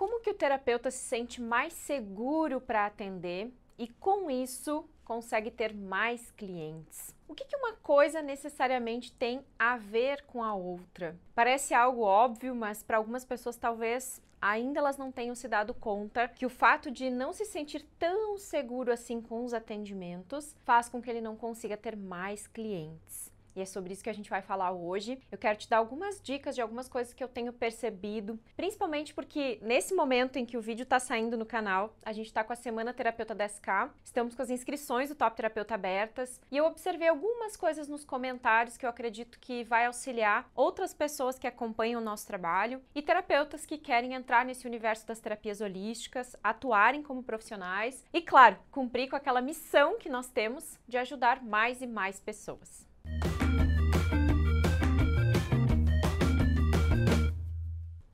Como que o terapeuta se sente mais seguro para atender e com isso consegue ter mais clientes? O que, que uma coisa necessariamente tem a ver com a outra? Parece algo óbvio, mas para algumas pessoas talvez ainda elas não tenham se dado conta que o fato de não se sentir tão seguro assim com os atendimentos faz com que ele não consiga ter mais clientes. E é sobre isso que a gente vai falar hoje. Eu quero te dar algumas dicas de algumas coisas que eu tenho percebido, principalmente porque nesse momento em que o vídeo está saindo no canal, a gente está com a Semana Terapeuta 10K, estamos com as inscrições do Top Terapeuta abertas, e eu observei algumas coisas nos comentários que eu acredito que vai auxiliar outras pessoas que acompanham o nosso trabalho e terapeutas que querem entrar nesse universo das terapias holísticas, atuarem como profissionais e, claro, cumprir com aquela missão que nós temos de ajudar mais e mais pessoas.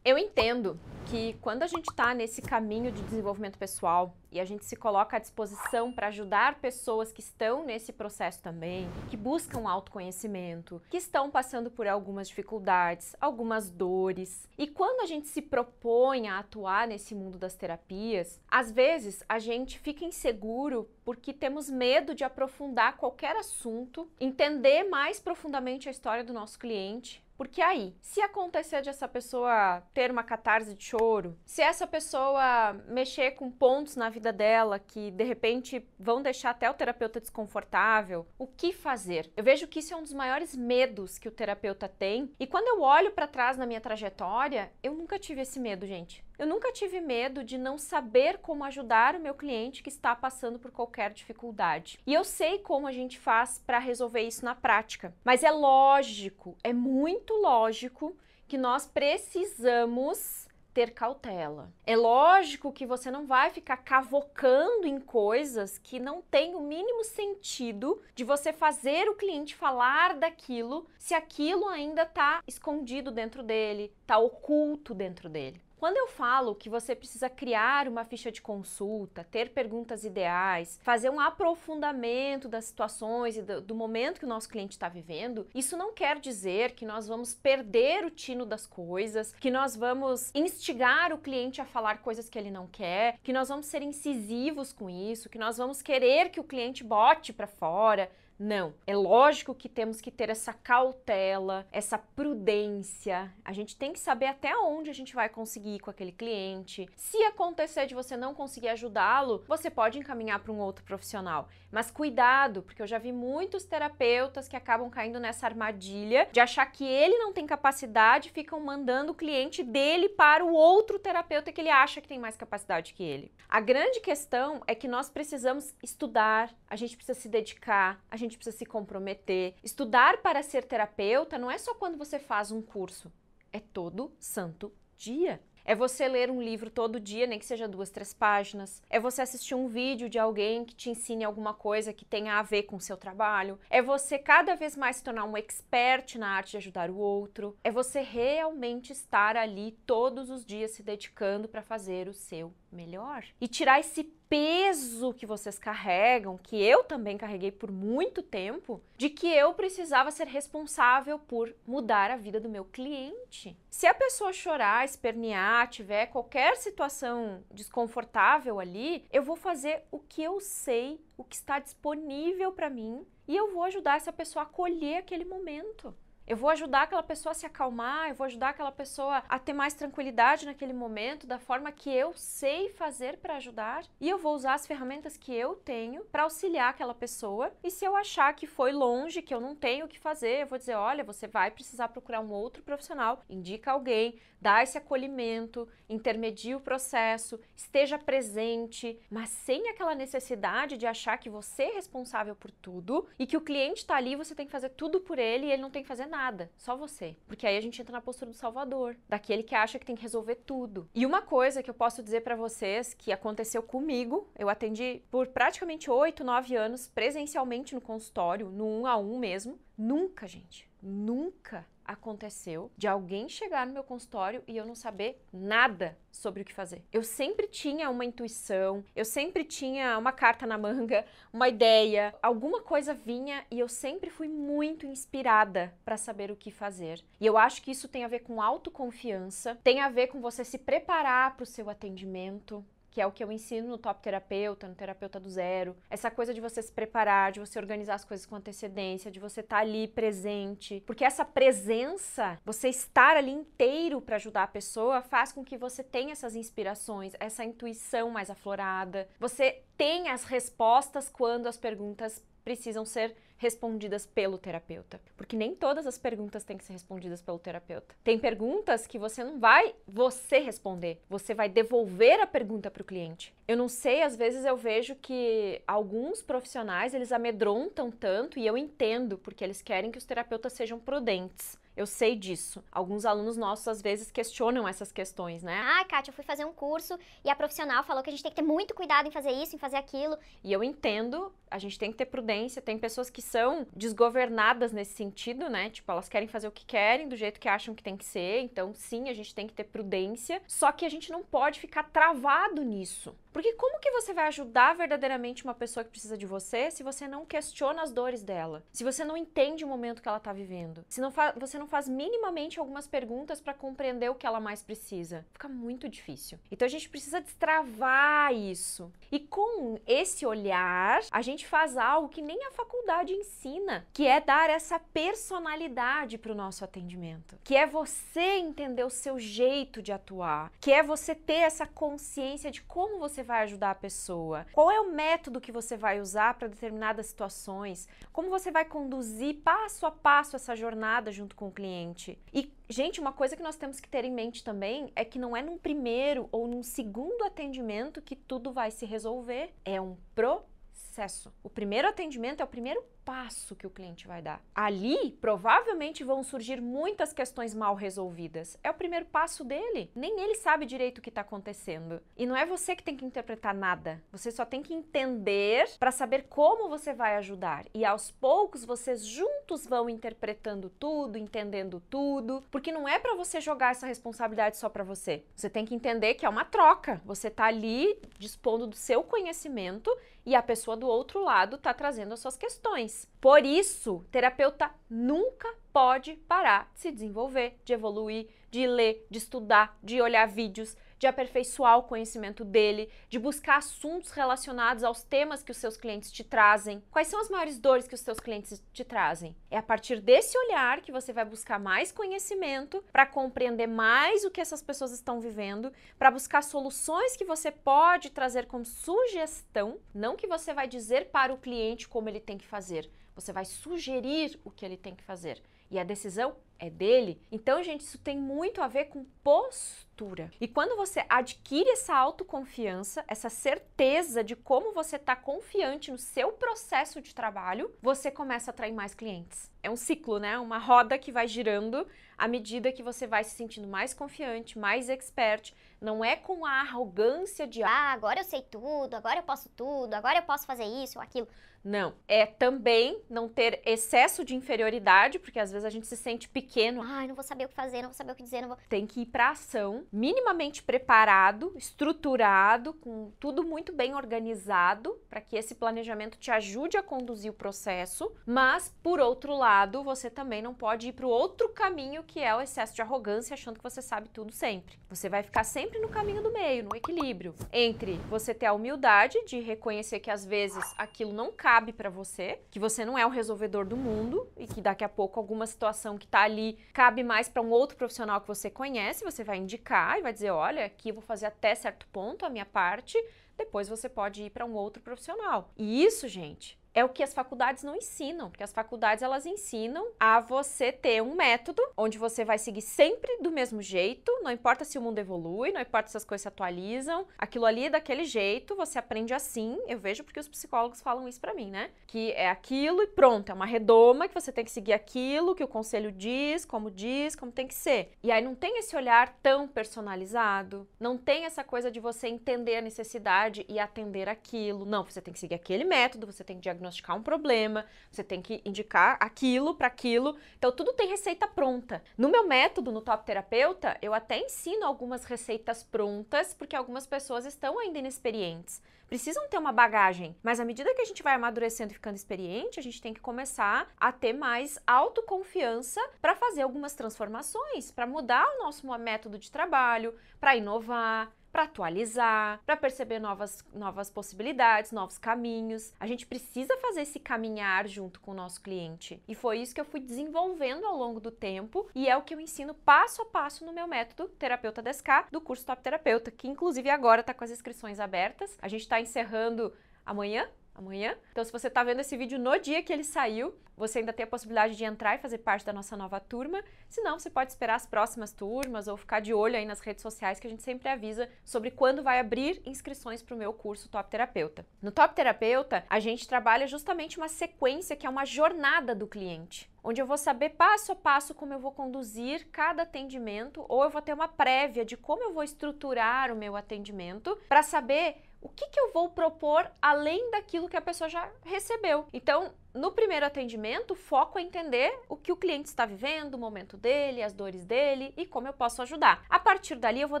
Eu entendo que quando a gente está nesse caminho de desenvolvimento pessoal e a gente se coloca à disposição para ajudar pessoas que estão nesse processo também, que buscam autoconhecimento, que estão passando por algumas dificuldades, algumas dores. E quando a gente se propõe a atuar nesse mundo das terapias, às vezes a gente fica inseguro porque temos medo de aprofundar qualquer assunto, entender mais profundamente a história do nosso cliente, porque aí, se acontecer de essa pessoa ter uma catarse de choro, se essa pessoa mexer com pontos na vida dela que de repente vão deixar até o terapeuta desconfortável, o que fazer? Eu vejo que isso é um dos maiores medos que o terapeuta tem. E quando eu olho para trás na minha trajetória, eu nunca tive esse medo, gente. Eu nunca tive medo de não saber como ajudar o meu cliente que está passando por qualquer dificuldade. E eu sei como a gente faz para resolver isso na prática. Mas é lógico, é muito lógico que nós precisamos ter cautela. É lógico que você não vai ficar cavocando em coisas que não tem o mínimo sentido de você fazer o cliente falar daquilo se aquilo ainda está escondido dentro dele, está oculto dentro dele. Quando eu falo que você precisa criar uma ficha de consulta, ter perguntas ideais, fazer um aprofundamento das situações e do, do momento que o nosso cliente está vivendo, isso não quer dizer que nós vamos perder o tino das coisas, que nós vamos instigar o cliente a falar coisas que ele não quer, que nós vamos ser incisivos com isso, que nós vamos querer que o cliente bote para fora, não. É lógico que temos que ter essa cautela, essa prudência. A gente tem que saber até onde a gente vai conseguir ir com aquele cliente. Se acontecer de você não conseguir ajudá-lo, você pode encaminhar para um outro profissional. Mas cuidado, porque eu já vi muitos terapeutas que acabam caindo nessa armadilha de achar que ele não tem capacidade, ficam mandando o cliente dele para o outro terapeuta que ele acha que tem mais capacidade que ele. A grande questão é que nós precisamos estudar, a gente precisa se dedicar, a gente gente precisa se comprometer. Estudar para ser terapeuta não é só quando você faz um curso, é todo santo dia. É você ler um livro todo dia, nem que seja duas, três páginas. É você assistir um vídeo de alguém que te ensine alguma coisa que tenha a ver com o seu trabalho. É você cada vez mais se tornar um expert na arte de ajudar o outro. É você realmente estar ali todos os dias se dedicando para fazer o seu melhor. E tirar esse peso que vocês carregam, que eu também carreguei por muito tempo, de que eu precisava ser responsável por mudar a vida do meu cliente. Se a pessoa chorar, espernear, tiver qualquer situação desconfortável ali, eu vou fazer o que eu sei, o que está disponível para mim e eu vou ajudar essa pessoa a acolher aquele momento. Eu vou ajudar aquela pessoa a se acalmar, eu vou ajudar aquela pessoa a ter mais tranquilidade naquele momento, da forma que eu sei fazer para ajudar, e eu vou usar as ferramentas que eu tenho para auxiliar aquela pessoa. E se eu achar que foi longe, que eu não tenho o que fazer, eu vou dizer: olha, você vai precisar procurar um outro profissional, indica alguém, dá esse acolhimento, intermedia o processo, esteja presente, mas sem aquela necessidade de achar que você é responsável por tudo e que o cliente está ali, você tem que fazer tudo por ele e ele não tem que fazer nada nada, só você. Porque aí a gente entra na postura do salvador, daquele que acha que tem que resolver tudo. E uma coisa que eu posso dizer para vocês que aconteceu comigo, eu atendi por praticamente 8, 9 anos presencialmente no consultório, no um a um mesmo. Nunca, gente, nunca aconteceu de alguém chegar no meu consultório e eu não saber nada sobre o que fazer. Eu sempre tinha uma intuição, eu sempre tinha uma carta na manga, uma ideia, alguma coisa vinha e eu sempre fui muito inspirada para saber o que fazer. E eu acho que isso tem a ver com autoconfiança, tem a ver com você se preparar para o seu atendimento, que é o que eu ensino no Top Terapeuta, no Terapeuta do Zero. Essa coisa de você se preparar, de você organizar as coisas com antecedência, de você estar tá ali presente. Porque essa presença, você estar ali inteiro para ajudar a pessoa, faz com que você tenha essas inspirações, essa intuição mais aflorada. Você tem as respostas quando as perguntas precisam ser respondidas pelo terapeuta. Porque nem todas as perguntas têm que ser respondidas pelo terapeuta. Tem perguntas que você não vai você responder, você vai devolver a pergunta para o cliente. Eu não sei, às vezes eu vejo que alguns profissionais, eles amedrontam tanto e eu entendo, porque eles querem que os terapeutas sejam prudentes. Eu sei disso. Alguns alunos nossos às vezes questionam essas questões, né? Ah, Kátia, eu fui fazer um curso e a profissional falou que a gente tem que ter muito cuidado em fazer isso, em fazer aquilo. E eu entendo, a gente tem que ter prudência. Tem pessoas que são desgovernadas nesse sentido, né? Tipo, elas querem fazer o que querem, do jeito que acham que tem que ser. Então, sim, a gente tem que ter prudência. Só que a gente não pode ficar travado nisso. Porque como que você vai ajudar verdadeiramente uma pessoa que precisa de você se você não questiona as dores dela? Se você não entende o momento que ela está vivendo? Se não você não faz minimamente algumas perguntas para compreender o que ela mais precisa? Fica muito difícil. Então a gente precisa destravar isso. E com esse olhar, a gente faz algo que nem a faculdade ensina, que é dar essa personalidade para o nosso atendimento, que é você entender o seu jeito de atuar, que é você ter essa consciência de como você vai ajudar a pessoa? Qual é o método que você vai usar para determinadas situações? Como você vai conduzir passo a passo essa jornada junto com o cliente? E, gente, uma coisa que nós temos que ter em mente também é que não é num primeiro ou num segundo atendimento que tudo vai se resolver. É um processo. O primeiro atendimento é o primeiro passo que o cliente vai dar. Ali, provavelmente vão surgir muitas questões mal resolvidas. É o primeiro passo dele. Nem ele sabe direito o que está acontecendo. E não é você que tem que interpretar nada. Você só tem que entender para saber como você vai ajudar. E aos poucos vocês juntos vão interpretando tudo, entendendo tudo, porque não é para você jogar essa responsabilidade só para você. Você tem que entender que é uma troca. Você está ali dispondo do seu conhecimento e a pessoa do outro lado está trazendo as suas questões. Por isso, terapeuta nunca pode parar de se desenvolver, de evoluir, de ler, de estudar, de olhar vídeos, de aperfeiçoar o conhecimento dele, de buscar assuntos relacionados aos temas que os seus clientes te trazem. Quais são as maiores dores que os seus clientes te trazem? É a partir desse olhar que você vai buscar mais conhecimento para compreender mais o que essas pessoas estão vivendo, para buscar soluções que você pode trazer como sugestão, não que você vai dizer para o cliente como ele tem que fazer. Você vai sugerir o que ele tem que fazer. E a decisão é dele. Então, gente, isso tem muito a ver com postura. E quando você adquire essa autoconfiança, essa certeza de como você está confiante no seu processo de trabalho, você começa a atrair mais clientes. É um ciclo, né? Uma roda que vai girando à medida que você vai se sentindo mais confiante, mais expert. Não é com a arrogância de ah, agora eu sei tudo, agora eu posso tudo, agora eu posso fazer isso ou aquilo. Não. É também não ter excesso de inferioridade, porque às vezes a gente se sente pequeno pequeno, ai, não vou saber o que fazer, não vou saber o que dizer, não vou. Tem que ir para ação, minimamente preparado, estruturado, com tudo muito bem organizado, para que esse planejamento te ajude a conduzir o processo, mas por outro lado, você também não pode ir para o outro caminho que é o excesso de arrogância, achando que você sabe tudo sempre. Você vai ficar sempre no caminho do meio, no equilíbrio entre você ter a humildade de reconhecer que às vezes aquilo não cabe para você, que você não é o resolvedor do mundo e que daqui a pouco alguma situação que está ali ali cabe mais para um outro profissional que você conhece, você vai indicar e vai dizer: olha, aqui eu vou fazer até certo ponto a minha parte, depois você pode ir para um outro profissional. E isso, gente, é o que as faculdades não ensinam, porque as faculdades elas ensinam a você ter um método onde você vai seguir sempre do mesmo jeito, não importa se o mundo evolui, não importa se as coisas se atualizam, aquilo ali é daquele jeito, você aprende assim. Eu vejo porque os psicólogos falam isso para mim, né? Que é aquilo e pronto, é uma redoma que você tem que seguir aquilo que o conselho diz, como diz, como tem que ser. E aí não tem esse olhar tão personalizado, não tem essa coisa de você entender a necessidade e atender aquilo. Não, você tem que seguir aquele método, você tem que diagnosticar diagnosticar um problema, você tem que indicar aquilo para aquilo. Então, tudo tem receita pronta. No meu método, no Top Terapeuta, eu até ensino algumas receitas prontas, porque algumas pessoas estão ainda inexperientes. Precisam ter uma bagagem, mas à medida que a gente vai amadurecendo e ficando experiente, a gente tem que começar a ter mais autoconfiança para fazer algumas transformações, para mudar o nosso método de trabalho, para inovar, para atualizar, para perceber novas, novas possibilidades, novos caminhos. A gente precisa fazer esse caminhar junto com o nosso cliente. E foi isso que eu fui desenvolvendo ao longo do tempo e é o que eu ensino passo a passo no meu método Terapeuta 10K do curso Top Terapeuta, que inclusive agora está com as inscrições abertas. A gente está encerrando amanhã amanhã. Então, se você está vendo esse vídeo no dia que ele saiu, você ainda tem a possibilidade de entrar e fazer parte da nossa nova turma. Se não, você pode esperar as próximas turmas ou ficar de olho aí nas redes sociais que a gente sempre avisa sobre quando vai abrir inscrições para o meu curso Top Terapeuta. No Top Terapeuta, a gente trabalha justamente uma sequência que é uma jornada do cliente onde eu vou saber passo a passo como eu vou conduzir cada atendimento, ou eu vou ter uma prévia de como eu vou estruturar o meu atendimento, para saber o que, que eu vou propor além daquilo que a pessoa já recebeu. Então, no primeiro atendimento, o foco é entender o que o cliente está vivendo, o momento dele, as dores dele e como eu posso ajudar. A partir dali, eu vou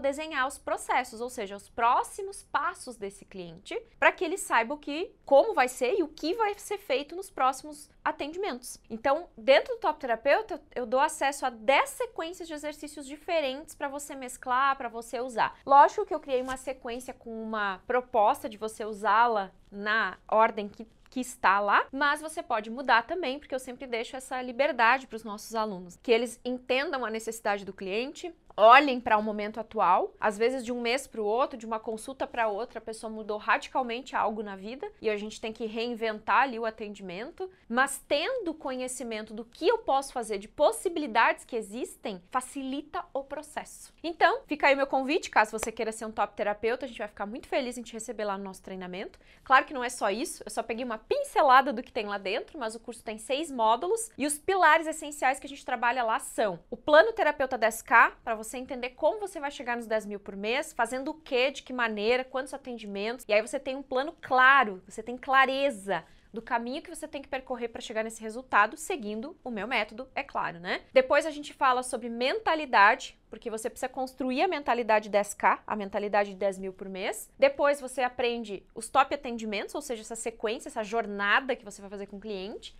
desenhar os processos, ou seja, os próximos passos desse cliente, para que ele saiba o que, como vai ser e o que vai ser feito nos próximos atendimentos. Então, dentro do top terapeuta, eu dou acesso a 10 sequências de exercícios diferentes para você mesclar, para você usar. Lógico que eu criei uma sequência com uma proposta de você usá-la na ordem que que está lá, mas você pode mudar também, porque eu sempre deixo essa liberdade para os nossos alunos, que eles entendam a necessidade do cliente, olhem para o um momento atual. Às vezes, de um mês para o outro, de uma consulta para outra, a pessoa mudou radicalmente algo na vida e a gente tem que reinventar ali o atendimento. Mas tendo conhecimento do que eu posso fazer, de possibilidades que existem, facilita o processo. Então, fica aí o meu convite, caso você queira ser um top terapeuta, a gente vai ficar muito feliz em te receber lá no nosso treinamento. Claro que não é só isso, eu só peguei uma pincelada do que tem lá dentro, mas o curso tem seis módulos e os pilares essenciais que a gente trabalha lá são o plano terapeuta 10K, para você você entender como você vai chegar nos 10 mil por mês, fazendo o que, de que maneira, quantos atendimentos, e aí você tem um plano claro, você tem clareza do caminho que você tem que percorrer para chegar nesse resultado, seguindo o meu método, é claro, né? Depois a gente fala sobre mentalidade, porque você precisa construir a mentalidade 10K, a mentalidade de 10 mil por mês. Depois você aprende os top atendimentos, ou seja, essa sequência, essa jornada que você vai fazer com o cliente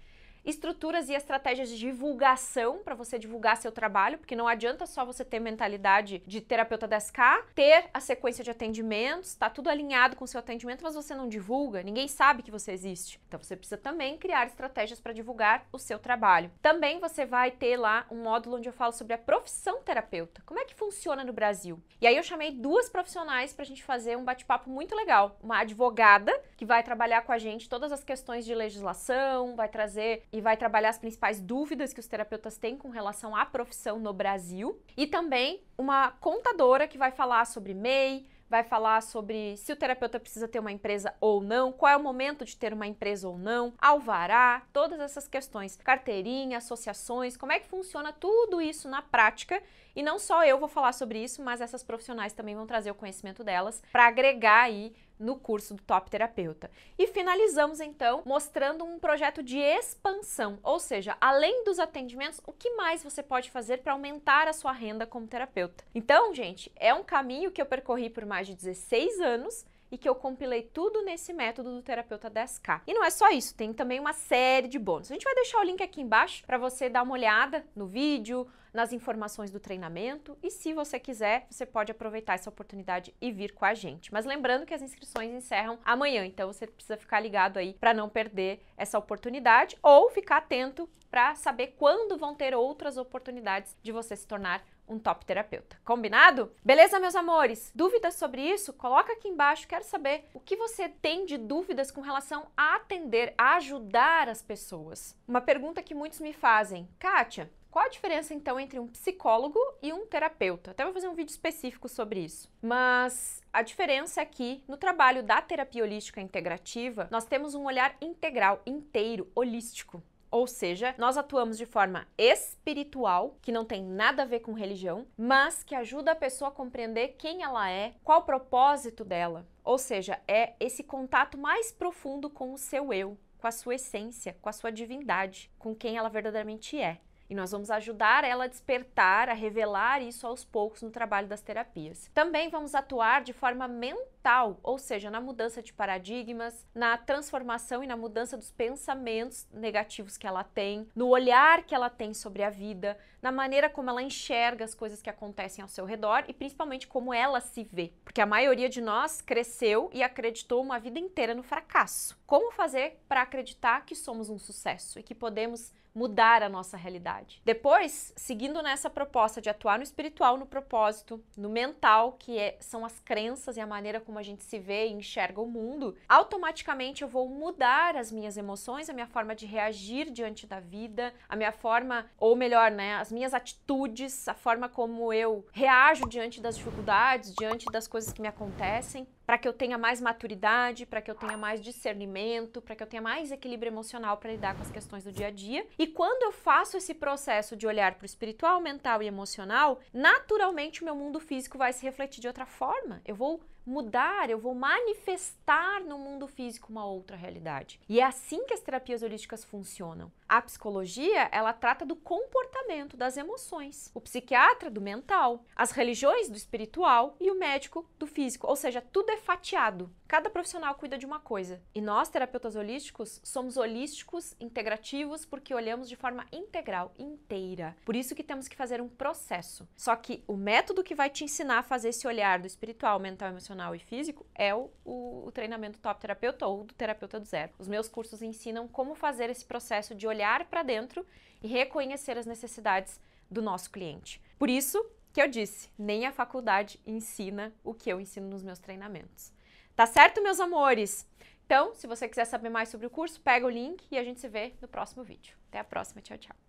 estruturas e estratégias de divulgação para você divulgar seu trabalho, porque não adianta só você ter mentalidade de terapeuta 10K, ter a sequência de atendimentos, tá tudo alinhado com o seu atendimento, mas você não divulga, ninguém sabe que você existe. Então você precisa também criar estratégias para divulgar o seu trabalho. Também você vai ter lá um módulo onde eu falo sobre a profissão terapeuta. Como é que funciona no Brasil? E aí eu chamei duas profissionais para a gente fazer um bate-papo muito legal. Uma advogada que vai trabalhar com a gente todas as questões de legislação, vai trazer e vai trabalhar as principais dúvidas que os terapeutas têm com relação à profissão no Brasil. E também uma contadora que vai falar sobre MEI, vai falar sobre se o terapeuta precisa ter uma empresa ou não, qual é o momento de ter uma empresa ou não, alvará, todas essas questões, carteirinha, associações, como é que funciona tudo isso na prática. E não só eu vou falar sobre isso, mas essas profissionais também vão trazer o conhecimento delas para agregar aí no curso do Top Terapeuta. E finalizamos então mostrando um projeto de expansão, ou seja, além dos atendimentos, o que mais você pode fazer para aumentar a sua renda como terapeuta. Então, gente, é um caminho que eu percorri por mais de 16 anos e que eu compilei tudo nesse método do terapeuta 10K. E não é só isso, tem também uma série de bônus. A gente vai deixar o link aqui embaixo para você dar uma olhada no vídeo, nas informações do treinamento e se você quiser, você pode aproveitar essa oportunidade e vir com a gente. Mas lembrando que as inscrições encerram amanhã, então você precisa ficar ligado aí para não perder essa oportunidade ou ficar atento para saber quando vão ter outras oportunidades de você se tornar um top terapeuta. Combinado? Beleza, meus amores? Dúvidas sobre isso? Coloca aqui embaixo, quero saber o que você tem de dúvidas com relação a atender, a ajudar as pessoas. Uma pergunta que muitos me fazem. Kátia, qual a diferença então entre um psicólogo e um terapeuta? Até vou fazer um vídeo específico sobre isso. Mas a diferença é que no trabalho da terapia holística integrativa, nós temos um olhar integral, inteiro, holístico. Ou seja, nós atuamos de forma espiritual, que não tem nada a ver com religião, mas que ajuda a pessoa a compreender quem ela é, qual o propósito dela. Ou seja, é esse contato mais profundo com o seu eu, com a sua essência, com a sua divindade, com quem ela verdadeiramente é. E nós vamos ajudar ela a despertar, a revelar isso aos poucos no trabalho das terapias. Também vamos atuar de forma mental ou seja, na mudança de paradigmas, na transformação e na mudança dos pensamentos negativos que ela tem, no olhar que ela tem sobre a vida, na maneira como ela enxerga as coisas que acontecem ao seu redor e principalmente como ela se vê. Porque a maioria de nós cresceu e acreditou uma vida inteira no fracasso. Como fazer para acreditar que somos um sucesso e que podemos mudar a nossa realidade. Depois, seguindo nessa proposta de atuar no espiritual, no propósito, no mental, que é, são as crenças e a maneira como como a gente se vê e enxerga o mundo, automaticamente eu vou mudar as minhas emoções, a minha forma de reagir diante da vida, a minha forma, ou melhor, né, as minhas atitudes, a forma como eu reajo diante das dificuldades, diante das coisas que me acontecem para que eu tenha mais maturidade, para que eu tenha mais discernimento, para que eu tenha mais equilíbrio emocional para lidar com as questões do dia a dia. E quando eu faço esse processo de olhar para o espiritual, mental e emocional, naturalmente o meu mundo físico vai se refletir de outra forma. Eu vou mudar, eu vou manifestar no mundo físico uma outra realidade. E é assim que as terapias holísticas funcionam. A psicologia, ela trata do comportamento, das emoções. O psiquiatra, do mental. As religiões, do espiritual. E o médico, do físico. Ou seja, tudo é fatiado. Cada profissional cuida de uma coisa. E nós, terapeutas holísticos, somos holísticos, integrativos, porque olhamos de forma integral, inteira. Por isso que temos que fazer um processo. Só que o método que vai te ensinar a fazer esse olhar do espiritual, mental, emocional, emocional e físico é o, o, o treinamento Top Terapeuta ou do Terapeuta do Zero. Os meus cursos ensinam como fazer esse processo de olhar para dentro e reconhecer as necessidades do nosso cliente. Por isso que eu disse, nem a faculdade ensina o que eu ensino nos meus treinamentos. Tá certo, meus amores? Então, se você quiser saber mais sobre o curso, pega o link e a gente se vê no próximo vídeo. Até a próxima, tchau, tchau.